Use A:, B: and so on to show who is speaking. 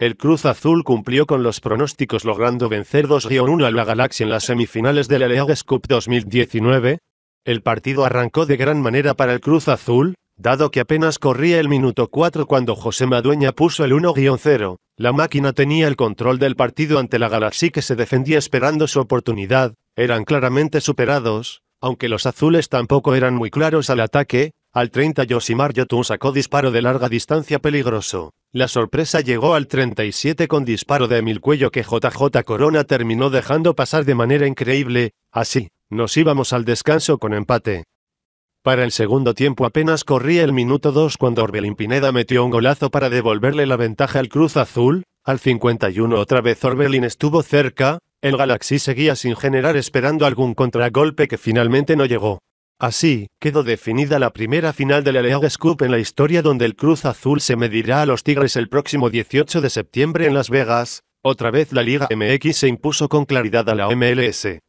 A: El Cruz Azul cumplió con los pronósticos logrando vencer 2-1 a la Galaxia en las semifinales de la Leagues Cup 2019. El partido arrancó de gran manera para el Cruz Azul, dado que apenas corría el minuto 4 cuando José Madueña puso el 1-0. La máquina tenía el control del partido ante la Galaxy que se defendía esperando su oportunidad, eran claramente superados, aunque los azules tampoco eran muy claros al ataque, al 30 Yoshimar Yotun sacó disparo de larga distancia peligroso. La sorpresa llegó al 37 con disparo de Emil Cuello que JJ Corona terminó dejando pasar de manera increíble, así, nos íbamos al descanso con empate. Para el segundo tiempo apenas corría el minuto 2 cuando Orbelín Pineda metió un golazo para devolverle la ventaja al Cruz Azul, al 51 otra vez Orbelín estuvo cerca, el Galaxy seguía sin generar esperando algún contragolpe que finalmente no llegó. Así, quedó definida la primera final de la League Cup en la historia donde el Cruz Azul se medirá a los Tigres el próximo 18 de septiembre en Las Vegas. Otra vez la Liga MX se impuso con claridad a la MLS.